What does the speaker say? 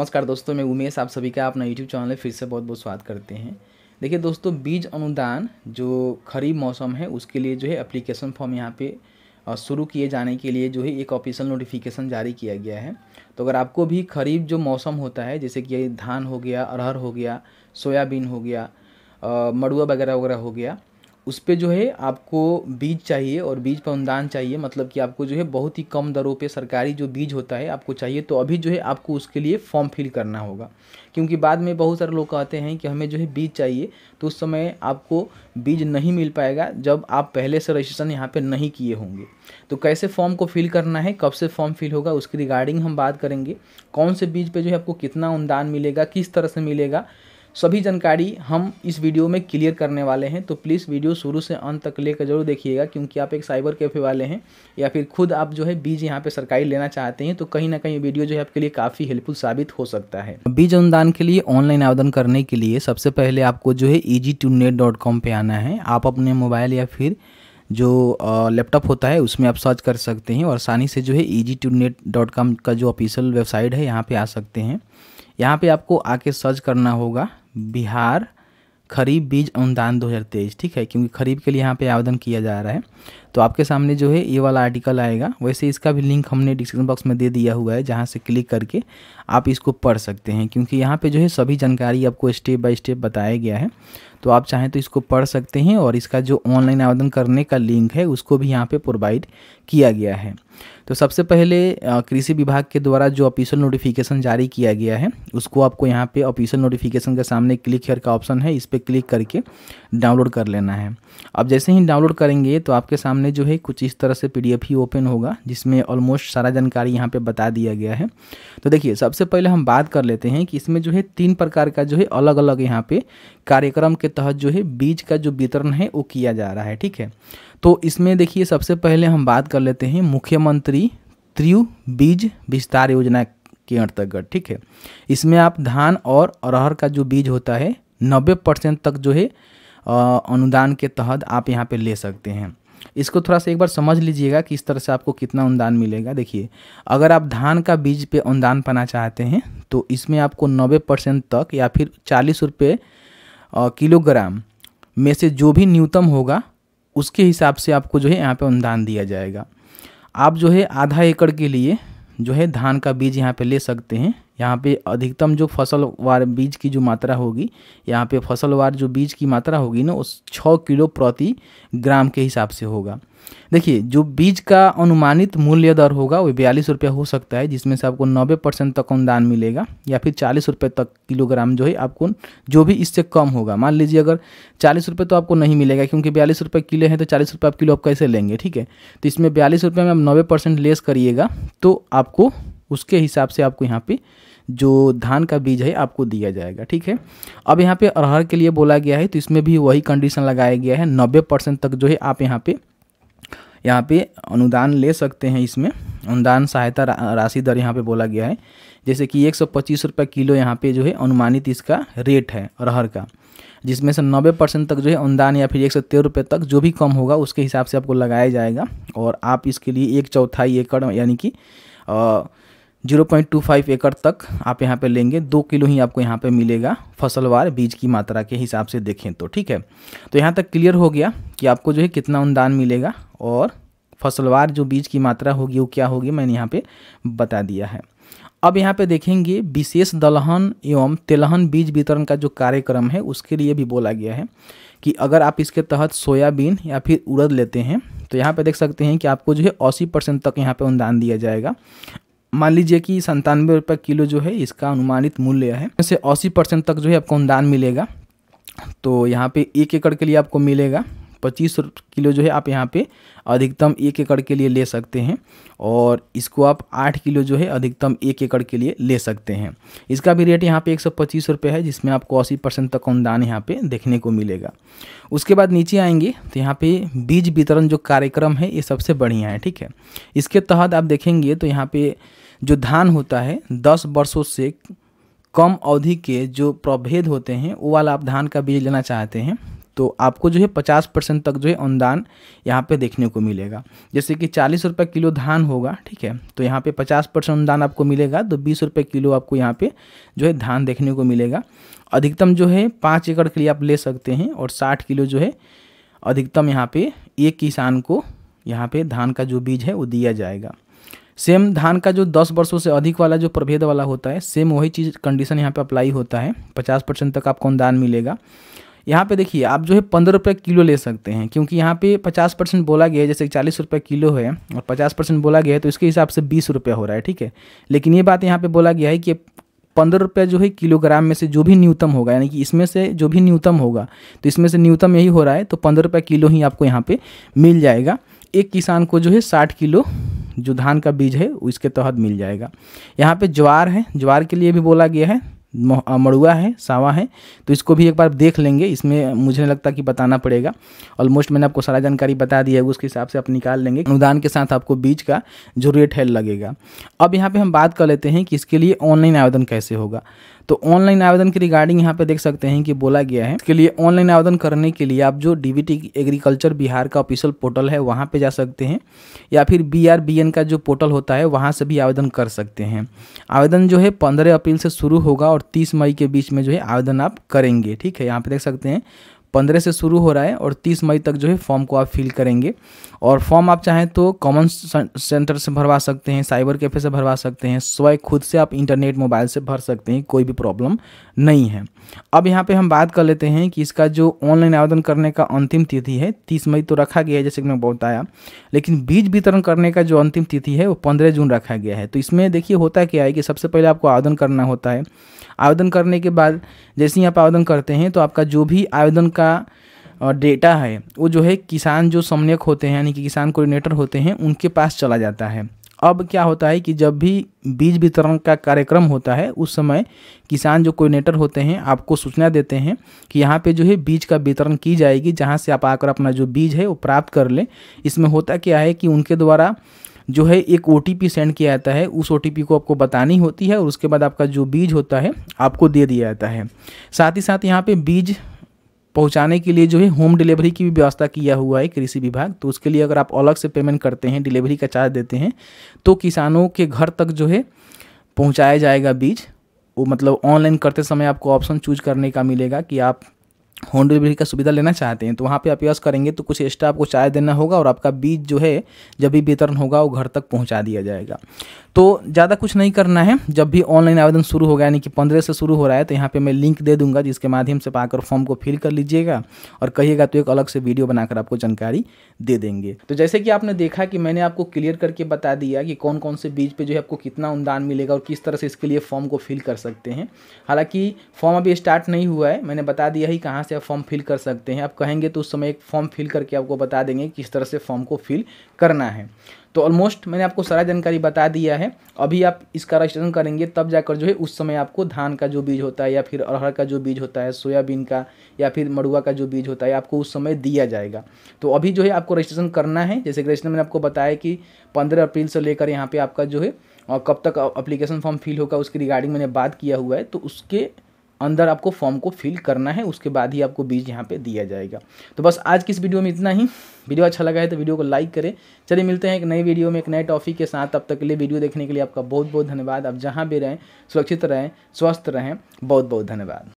नमस्कार दोस्तों मैं उमेश आप सभी का अपना यूट्यूब चैनल फिर से बहुत बहुत स्वागत करते हैं देखिए दोस्तों बीज अनुदान जो खरीफ मौसम है उसके लिए जो है एप्लीकेशन फॉर्म यहाँ पे शुरू किए जाने के लिए जो है एक ऑफिशियल नोटिफिकेशन जारी किया गया है तो अगर आपको भी खरीफ जो मौसम होता है जैसे कि धान हो गया अरहर हो गया सोयाबीन हो गया मड़ुआ वगैरह वगैरह हो गया उस पर जो है आपको बीज चाहिए और बीज पर अनुदान चाहिए मतलब कि आपको जो है बहुत ही कम दरों पे सरकारी जो बीज होता है आपको चाहिए तो अभी जो है आपको उसके लिए फॉर्म फिल करना होगा क्योंकि बाद में बहुत सारे लोग कहते हैं कि हमें जो है बीज चाहिए तो उस समय आपको बीज नहीं मिल पाएगा जब आप पहले से रजिस्ट्रेशन यहाँ पर नहीं किए होंगे तो कैसे फॉर्म को फिल करना है कब से फॉर्म फिल होगा उसकी रिगार्डिंग हम बात करेंगे कौन से बीज पर जो है आपको कितना अनुदान मिलेगा किस तरह से मिलेगा सभी जानकारी हम इस वीडियो में क्लियर करने वाले हैं तो प्लीज़ वीडियो शुरू से अंत तक लेकर जरूर देखिएगा क्योंकि आप एक साइबर कैफे वाले हैं या फिर खुद आप जो है बीज यहाँ पे सरकारी लेना चाहते हैं तो कहीं ना कहीं वीडियो जो है आपके लिए काफ़ी हेल्पफुल साबित हो सकता है बीज अनुदान के लिए ऑनलाइन आवेदन करने के लिए सबसे पहले आपको जो है E two net dot com पर आना है आप अपने मोबाइल या फिर जो लैपटॉप होता है उसमें आप सर्च कर सकते हैं और आसानी से जो है E two net dot com का जो ऑफिशियल वेबसाइट है यहाँ पर आ सकते हैं यहाँ पे आपको आके सर्च करना होगा बिहार खरीफ बीज अनुदान 2023 ठीक है क्योंकि खरीफ के लिए यहाँ पे आवेदन किया जा रहा है तो आपके सामने जो है ये वाला आर्टिकल आएगा वैसे इसका भी लिंक हमने डिस्क्रिप्शन बॉक्स में दे दिया हुआ है जहाँ से क्लिक करके आप इसको पढ़ सकते हैं क्योंकि यहाँ पे जो है सभी जानकारी आपको स्टेप बाय स्टेप बताया गया है तो आप चाहें तो इसको पढ़ सकते हैं और इसका जो ऑनलाइन आवेदन करने का लिंक है उसको भी यहाँ पे प्रोवाइड किया गया है तो सबसे पहले कृषि विभाग के द्वारा जो ऑफिशियल नोटिफिकेशन जारी किया गया है उसको आपको यहाँ पे ऑफिशियल नोटिफिकेशन के सामने क्लिक हेयर का ऑप्शन है इस पर क्लिक करके डाउनलोड कर लेना है अब जैसे ही डाउनलोड करेंगे तो आपके सामने जो है कुछ इस तरह से पी ही ओपन होगा जिसमें ऑलमोस्ट सारा जानकारी यहाँ पर बता दिया गया है तो देखिए सबसे पहले हम बात कर लेते हैं कि इसमें जो है तीन प्रकार का जो है अलग अलग यहाँ पर कार्यक्रम के तहत जो है बीज का जो वितरण है वो किया जा रहा है ठीक है तो इसमें देखिए सबसे पहले हम बात कर लेते हैं मुख्यमंत्री त्रिव बीज विस्तार योजना के अंतर्गत ठीक है इसमें आप धान और अरहर का जो बीज होता है नब्बे परसेंट तक जो है अनुदान के तहत आप यहाँ पे ले सकते हैं इसको थोड़ा सा एक बार समझ लीजिएगा कि इस तरह से आपको कितना अनुदान मिलेगा देखिए अगर आप धान का बीज पे अनुदान पाना चाहते हैं तो इसमें आपको नब्बे परसेंट तक या फिर चालीस रुपये किलोग्राम में से जो भी न्यूनतम होगा उसके हिसाब से आपको जो है यहाँ पे अनुदान दिया जाएगा आप जो है आधा एकड़ के लिए जो है धान का बीज यहाँ पे ले सकते हैं यहाँ पे अधिकतम जो फसलवार बीज की जो मात्रा होगी यहाँ पे फसलवार जो बीज की मात्रा होगी ना उस छः किलो प्रति ग्राम के हिसाब से होगा देखिए जो बीज का अनुमानित मूल्य दर होगा वो बयालीस रुपये हो सकता है जिसमें से आपको नब्बे परसेंट तक अनुदान मिलेगा या फिर चालीस रुपये तक किलोग्राम जो है आपको जो भी इससे कम होगा मान लीजिए अगर चालीस रुपये तो आपको नहीं मिलेगा क्योंकि बयालीस रुपये किलो है तो चालीस रुपये आप किलो आप कैसे लेंगे ठीक है तो इसमें बयालीस रुपये में आप नब्बे परसेंट लेस करिएगा तो आपको उसके हिसाब से आपको यहाँ पर जो धान का बीज है आपको दिया जाएगा ठीक है अब यहाँ पे अरहर के लिए बोला गया है तो इसमें भी वही कंडीशन लगाया गया है नब्बे परसेंट तक जो है आप यहाँ पे यहाँ पे अनुदान ले सकते हैं इसमें अनुदान सहायता रा, राशि दर यहाँ पे बोला गया है जैसे कि एक सौ पच्चीस रुपये किलो यहाँ पे जो है अनुमानित इसका रेट है अरहर का जिसमें से नब्बे परसेंट तक जो है अनुदान या फिर एक सौ तेरह रुपये तक जो भी कम होगा उसके हिसाब से आपको लगाया जाएगा और आप इसके लिए एक चौथाई एकड़ यानी कि 0.25 एकड़ तक आप यहाँ पे लेंगे दो किलो ही आपको यहाँ पे मिलेगा फसलवार बीज की मात्रा के हिसाब से देखें तो ठीक है तो यहाँ तक क्लियर हो गया कि आपको जो है कितना अनुदान मिलेगा और फसलवार जो बीज की मात्रा होगी वो क्या होगी मैंने यहाँ पे बता दिया है अब यहाँ पे देखेंगे विशेष दलहन एवं तेलहन बीज वितरण का जो कार्यक्रम है उसके लिए भी बोला गया है कि अगर आप इसके तहत सोयाबीन या फिर उड़द लेते हैं तो यहाँ पे देख सकते हैं कि आपको जो है 80 परसेंट तक यहाँ पे अनुदान दिया जाएगा मान लीजिए कि संतानवे रुपये किलो जो है इसका अनुमानित मूल्य है इससे अस्सी परसेंट तक जो है आपको अनुदान मिलेगा तो यहाँ पे एक एकड़ के लिए आपको मिलेगा पच्चीस किलो जो है आप यहाँ पे अधिकतम एक एकड़ के लिए ले सकते हैं और इसको आप आठ किलो जो है अधिकतम एक एकड़ के लिए ले सकते हैं इसका भी रेट यहाँ पे एक सौ पच्चीस रुपये है जिसमें आपको अस्सी परसेंट तक अनुदान यहाँ पे देखने को मिलेगा उसके बाद नीचे आएंगे तो यहाँ पे बीज वितरण जो कार्यक्रम है ये सबसे बढ़िया है ठीक है इसके तहत आप देखेंगे तो यहाँ पर जो धान होता है दस वर्षों से कम अवधि के जो प्रभेद होते हैं वो वाला आप धान का बीज लेना चाहते हैं तो आपको जो है पचास परसेंट तक जो है अनुदान यहाँ पे देखने को मिलेगा जैसे कि चालीस रुपये किलो धान होगा ठीक है तो यहाँ पे पचास परसेंट अनुदान आपको मिलेगा तो बीस रुपये किलो आपको यहाँ पे जो है धान देखने को मिलेगा अधिकतम जो है पाँच एकड़ के लिए आप ले सकते हैं और साठ किलो जो है अधिकतम यहाँ पे एक किसान को यहाँ पे धान का जो बीज है वो दिया जाएगा सेम धान का जो दस वर्षों से अधिक वाला जो प्रभेद वाला होता है सेम वही चीज़ कंडीशन यहाँ पे अप्लाई होता है पचास परसेंट तक आपको अनुदान मिलेगा यहाँ पे देखिए आप जो है पंद्रह रुपये किलो ले सकते हैं क्योंकि यहाँ पे पचास परसेंट बोला गया है जैसे चालीस रुपये किलो है और पचास परसेंट बोला गया है तो इसके हिसाब से बीस रुपये हो रहा है ठीक है लेकिन ये बात यहाँ पे बोला गया है कि पंद्रह रुपये जो है किलोग्राम में से जो भी न्यूनतम होगा यानी कि इसमें से जो भी न्यूनतम होगा तो इसमें से न्यूनतम यही हो रहा है तो पंद्रह रुपये किलो ही आपको यहाँ पे मिल जाएगा एक किसान को जो है साठ किलो जो धान का बीज है उसके तहत मिल जाएगा यहाँ पे ज्वार है ज्वार के लिए भी बोला गया है मड़ुआ है सावा है तो इसको भी एक बार देख लेंगे इसमें मुझे नहीं लगता कि बताना पड़ेगा ऑलमोस्ट मैंने आपको सारा जानकारी बता दिया है उसके हिसाब से आप निकाल लेंगे अनुदान के साथ आपको बीज का जो रेट है लगेगा अब यहाँ पे हम बात कर लेते हैं कि इसके लिए ऑनलाइन आवेदन कैसे होगा तो ऑनलाइन आवेदन के रिगार्डिंग यहाँ पे देख सकते हैं कि बोला गया है इसके लिए ऑनलाइन आवेदन करने के लिए आप जो डी एग्रीकल्चर बिहार का ऑफिशियल पोर्टल है वहाँ पे जा सकते हैं या फिर बी का जो पोर्टल होता है वहाँ से भी आवेदन कर सकते हैं आवेदन जो है पंद्रह अप्रैल से शुरू होगा और तीस मई के बीच में जो है आवेदन आप करेंगे ठीक है यहाँ पे देख सकते हैं पंद्रह से शुरू हो रहा है और तीस मई तक जो है फॉर्म को आप फिल करेंगे और फॉर्म आप चाहें तो कॉमन सेंटर से भरवा सकते हैं साइबर कैफे से भरवा सकते हैं स्वयं खुद से आप इंटरनेट मोबाइल से भर सकते हैं कोई भी प्रॉब्लम नहीं है अब यहाँ पे हम बात कर लेते हैं कि इसका जो ऑनलाइन आवेदन करने का अंतिम तिथि है तीस मई तो रखा गया है जैसे कि मैं बताया लेकिन बीज वितरण करने का जो अंतिम तिथि है वो पंद्रह जून रखा गया है तो इसमें देखिए होता क्या है कि सबसे पहले आपको आवेदन करना होता है आवेदन करने के बाद जैसे ही आप आवेदन करते हैं तो आपका जो भी आवेदन का और डेटा है वो जो है किसान जो सम्यक होते हैं यानी कि किसान कोऑर्डिनेटर होते हैं उनके पास चला जाता है अब क्या होता है कि जब भी बीज वितरण का कार्यक्रम होता है उस समय किसान जो कोऑर्डिनेटर होते हैं आपको सूचना देते हैं कि यहाँ पे जो है बीज का वितरण की जाएगी जहाँ से आप आकर अपना जो बीज है वो प्राप्त कर लें इसमें होता क्या है कि उनके द्वारा जो है एक ओ सेंड किया जाता है उस ओ को आपको बतानी होती है और उसके बाद आपका जो बीज होता है आपको दे दिया जाता है साथ ही साथ यहाँ पर बीज पहुंचाने के लिए जो है होम डिलीवरी की भी व्यवस्था किया हुआ है कृषि विभाग तो उसके लिए अगर आप अलग से पेमेंट करते हैं डिलीवरी का चार्ज देते हैं तो किसानों के घर तक जो है पहुँचाया जाएगा बीज वो मतलब ऑनलाइन करते समय आपको ऑप्शन चूज करने का मिलेगा कि आप होम डिलीवरी का सुविधा लेना चाहते हैं तो वहाँ पे आप यस करेंगे तो कुछ एक्स्ट्रा आपको चार्ज देना होगा और आपका बीज जो है जब भी वितरण होगा वो घर तक पहुँचा दिया जाएगा तो ज़्यादा कुछ नहीं करना है जब भी ऑनलाइन आवेदन शुरू होगा यानी कि पंद्रह से शुरू हो रहा है तो यहाँ पर मैं लिंक दे दूँगा जिसके माध्यम से पाकर फॉर्म को फिल कर लीजिएगा और कहिएगा तो एक अलग से वीडियो बनाकर आपको जानकारी दे देंगे तो जैसे कि आपने देखा कि मैंने आपको क्लियर करके बता दिया कि कौन कौन से बीज पर जो है आपको कितना अनुदान मिलेगा और किस तरह से इसके लिए फॉर्म को फिल कर सकते हैं हालाँकि फॉर्म अभी स्टार्ट नहीं हुआ है मैंने बता दिया ही कहाँ से आप फॉर्म फिल कर सकते हैं आप कहेंगे तो उस समय एक फॉर्म फिल करके आपको बता देंगे किस तरह से फॉर्म को फिल करना है तो ऑलमोस्ट मैंने आपको सारा जानकारी बता दिया है अभी आप इसका रजिस्ट्रेशन करेंगे तब जाकर जो है उस समय आपको धान का जो बीज होता है या फिर अरहर का जो बीज होता है सोयाबीन का या फिर मड़ुआ का जो बीज होता है आपको उस समय दिया जाएगा तो अभी जो है आपको रजिस्ट्रेशन करना है जैसे रजिस्ट्रेशन मैंने आपको बताया कि पंद्रह अप्रैल से लेकर यहाँ पर आपका जो है कब तक अप्लीकेशन फॉर्म फिल होगा उसके रिगार्डिंग मैंने बात किया हुआ है तो उसके अंदर आपको फॉर्म को फिल करना है उसके बाद ही आपको बीज यहाँ पे दिया जाएगा तो बस आज की इस वीडियो में इतना ही वीडियो अच्छा लगा है तो वीडियो को लाइक करें चलिए मिलते हैं एक नई वीडियो में एक नए टॉपिक के साथ अब तक के लिए वीडियो देखने के लिए आपका बहुत बहुत धन्यवाद आप जहाँ भी रहें सुरक्षित रहें स्वस्थ रहें बहुत बहुत धन्यवाद